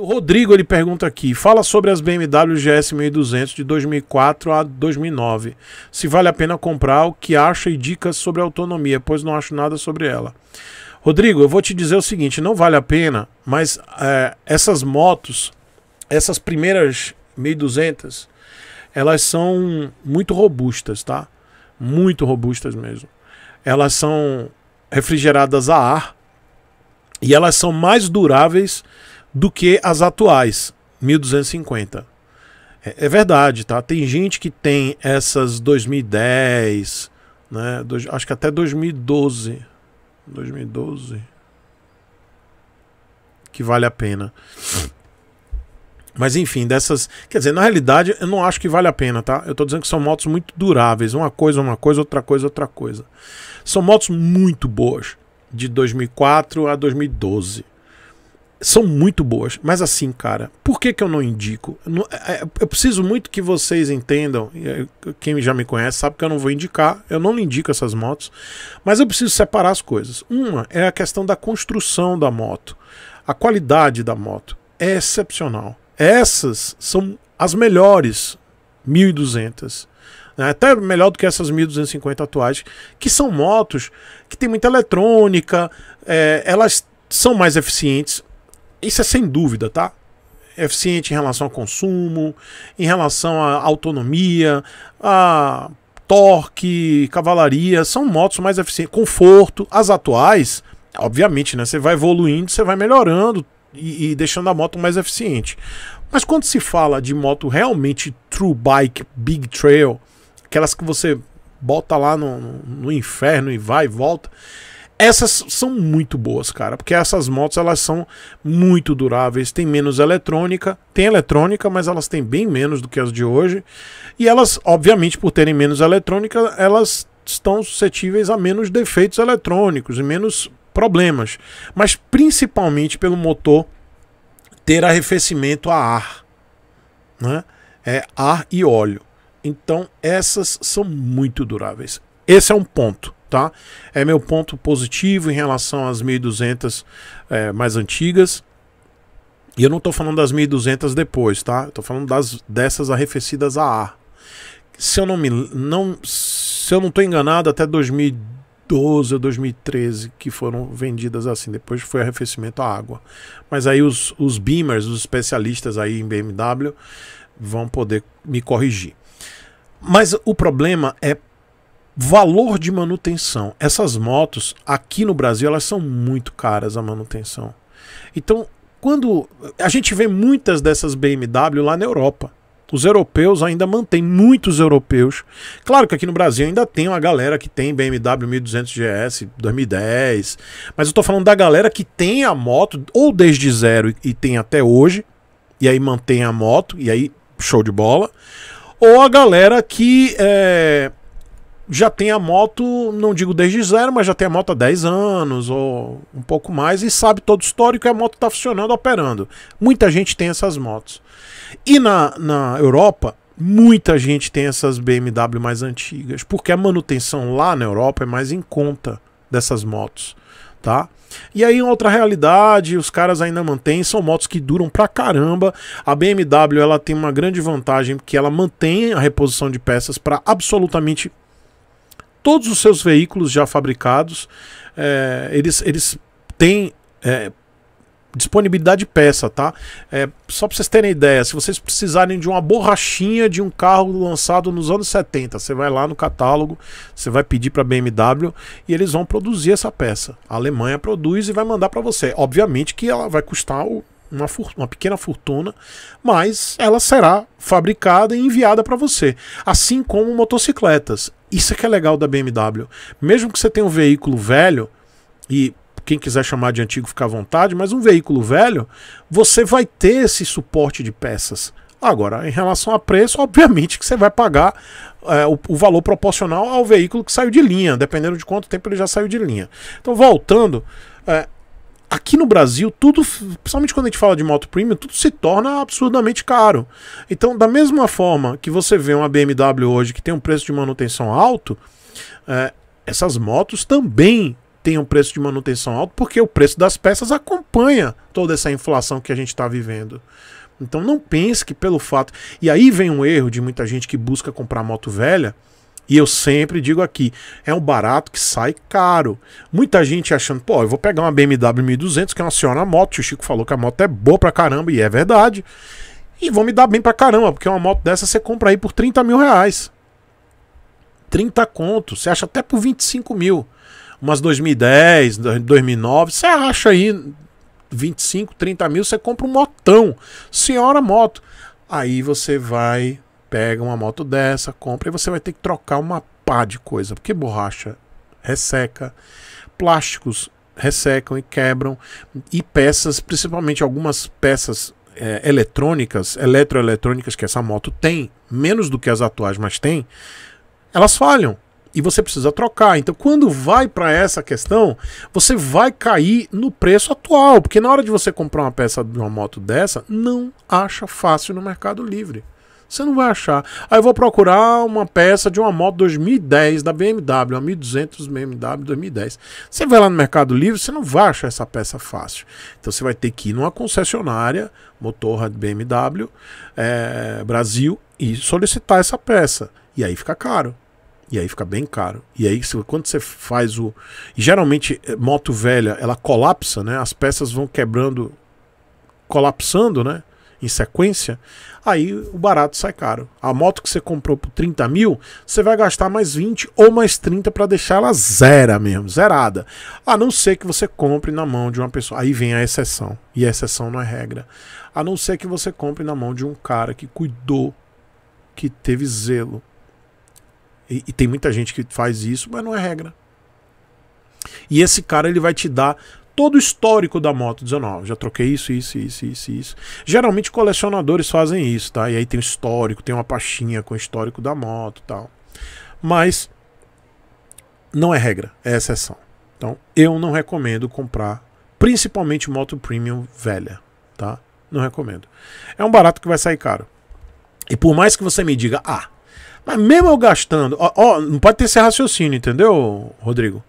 o Rodrigo ele pergunta aqui: fala sobre as BMW GS 1200 de 2004 a 2009. Se vale a pena comprar, o que acha e dicas sobre autonomia, pois não acho nada sobre ela. Rodrigo, eu vou te dizer o seguinte: não vale a pena, mas é, essas motos, essas primeiras 1200, elas são muito robustas, tá? Muito robustas mesmo. Elas são refrigeradas a ar e elas são mais duráveis do que as atuais, 1250. É, é verdade, tá? Tem gente que tem essas 2010, né? acho que até 2012. 2012. Que vale a pena. Mas enfim, dessas. Quer dizer, na realidade, eu não acho que vale a pena, tá? Eu tô dizendo que são motos muito duráveis. Uma coisa, uma coisa, outra coisa, outra coisa. São motos muito boas. De 2004 a 2012 são muito boas, mas assim, cara, por que, que eu não indico? É, é, eu preciso muito que vocês entendam. É, quem já me conhece sabe que eu não vou indicar, eu não indico essas motos, mas eu preciso separar as coisas. Uma é a questão da construção da moto, a qualidade da moto é excepcional. Essas são as melhores 1200 né? até melhor do que essas 1250 atuais, que são motos que tem muita eletrônica, é, elas são mais eficientes, isso é sem dúvida, tá? Eficiente em relação ao consumo, em relação à autonomia, a torque, cavalaria, são motos mais eficientes, conforto. As atuais, obviamente, né? Você vai evoluindo, você vai melhorando e, e deixando a moto mais eficiente. Mas quando se fala de moto realmente true bike, big trail, aquelas que você bota lá no, no, no inferno e vai e volta. Essas são muito boas, cara, porque essas motos elas são muito duráveis, tem menos eletrônica, tem eletrônica, mas elas têm bem menos do que as de hoje. E elas, obviamente, por terem menos eletrônica, elas estão suscetíveis a menos defeitos eletrônicos e menos problemas, mas principalmente pelo motor ter arrefecimento a ar, né? É ar e óleo. Então, essas são muito duráveis. Esse é um ponto tá? É meu ponto positivo em relação às 1200 é, mais antigas. E eu não estou falando das 1200 depois, tá? Estou falando das dessas arrefecidas ar Se eu não me não se eu não tô enganado, até 2012 ou 2013 que foram vendidas assim, depois foi arrefecimento a água. Mas aí os, os beamers, os especialistas aí em BMW vão poder me corrigir. Mas o problema é Valor de manutenção. Essas motos aqui no Brasil elas são muito caras a manutenção. Então, quando a gente vê muitas dessas BMW lá na Europa, os europeus ainda mantêm muitos europeus. Claro que aqui no Brasil ainda tem uma galera que tem BMW 1200 GS 2010, mas eu tô falando da galera que tem a moto ou desde zero e tem até hoje, e aí mantém a moto, e aí show de bola. Ou a galera que é, já tem a moto, não digo desde zero, mas já tem a moto há 10 anos ou um pouco mais e sabe todo o histórico e a moto está funcionando, operando. Muita gente tem essas motos. E na, na Europa, muita gente tem essas BMW mais antigas, porque a manutenção lá na Europa é mais em conta dessas motos, tá? E aí outra realidade, os caras ainda mantêm, são motos que duram pra caramba. A BMW ela tem uma grande vantagem que ela mantém a reposição de peças para absolutamente todos os seus veículos já fabricados, é, eles, eles têm é, disponibilidade de peça, tá? É, só para vocês terem ideia, se vocês precisarem de uma borrachinha de um carro lançado nos anos 70, você vai lá no catálogo, você vai pedir para BMW e eles vão produzir essa peça. A Alemanha produz e vai mandar para você. Obviamente que ela vai custar uma, uma pequena fortuna, mas ela será fabricada e enviada para você, assim como motocicletas. Isso é que é legal da BMW. Mesmo que você tenha um veículo velho, e quem quiser chamar de antigo fica à vontade, mas um veículo velho, você vai ter esse suporte de peças. Agora, em relação a preço, obviamente que você vai pagar é, o, o, valor proporcional ao veículo que saiu de linha, dependendo de quanto tempo ele já saiu de linha. Então, voltando, é, aqui no Brasil, tudo, principalmente quando a gente fala de moto premium, tudo se torna absurdamente caro. Então, da mesma forma que você vê uma BMW hoje que tem um preço de manutenção alto, é, essas motos também têm um preço de manutenção alto, porque o preço das peças acompanha toda essa inflação que a gente está vivendo. Então não pense que pelo fato. E aí vem um erro de muita gente que busca comprar moto velha e eu sempre digo aqui, é um barato que sai caro. Muita gente achando, pô, eu vou pegar uma BMW 1200 que é uma senhora moto, o Chico falou que a moto é boa pra caramba, e é verdade. E vou me dar bem pra caramba, porque uma moto dessa você compra aí por 30 mil reais. 30 conto, você acha até por 25 mil. Umas 2010, 2009, você acha aí 25, 30 mil, você compra um motão, senhora moto. Aí você vai pega uma moto dessa, compra e você vai ter que trocar uma pá de coisa, porque borracha resseca, plásticos ressecam e quebram, e peças, principalmente algumas peças é, eletrônicas, eletroeletrônicas que essa moto tem, menos do que as atuais, mas tem, elas falham. E você precisa trocar. Então, quando vai para essa questão, você vai cair no preço atual. Porque na hora de você comprar uma peça de uma moto dessa, não acha fácil no Mercado Livre. Você não vai achar. Aí eu vou procurar uma peça de uma moto 2010 da BMW, uma 1200 BMW 2010. Você vai lá no Mercado Livre, você não vai achar essa peça fácil. Então você vai ter que ir numa concessionária, motorra de BMW, é, Brasil, e solicitar essa peça. E aí fica caro. E aí fica bem caro. E aí, quando você faz o. geralmente, eh, moto velha, ela colapsa, né? As peças vão quebrando, colapsando, né? em sequência, aí o barato sai caro. A moto que você comprou por 30 mil, você vai gastar mais 20 ou mais 30 para deixar ela zera mesmo, zerada. A não ser que você compre na mão de uma pessoa. Aí vem a exceção. E a exceção não é regra. A não ser que você compre na mão de um cara que cuidou, que teve zelo. E, e tem muita gente que faz isso, mas não é regra. E esse cara ele vai te dar todo o histórico da moto, dizendo, ó, já troquei isso, isso, isso, isso, isso. Geralmente colecionadores fazem isso, tá? E aí tem o histórico, tem uma pastinha com o histórico da moto tal. Mas não é regra, é exceção. Então, eu não recomendo comprar, principalmente moto premium velha, tá? Não recomendo. É um barato que vai sair caro. E por mais que você me diga, ah, mas mesmo eu gastando, ó, ó não pode ter esse raciocínio, entendeu, Rodrigo?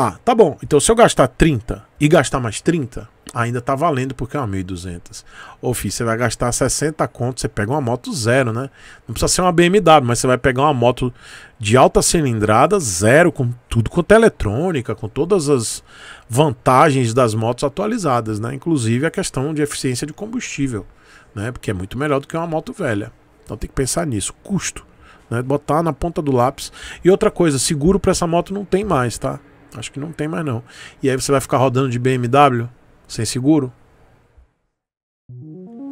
Ah, tá bom. Então se eu gastar 30 e gastar mais 30, ainda tá valendo porque é uma 1.200. Ô filho, você vai gastar 60 conto, você pega uma moto zero, né? Não precisa ser uma BMW, mas você vai pegar uma moto de alta cilindrada zero, com tudo quanto é eletrônica, com todas as vantagens das motos atualizadas, né? Inclusive a questão de eficiência de combustível, né? Porque é muito melhor do que uma moto velha. Então tem que pensar nisso. Custo. Né, botar na ponta do lápis. E outra coisa, seguro para essa moto não tem mais, tá? Acho que não tem mais não. E aí você vai ficar rodando de BMW sem seguro?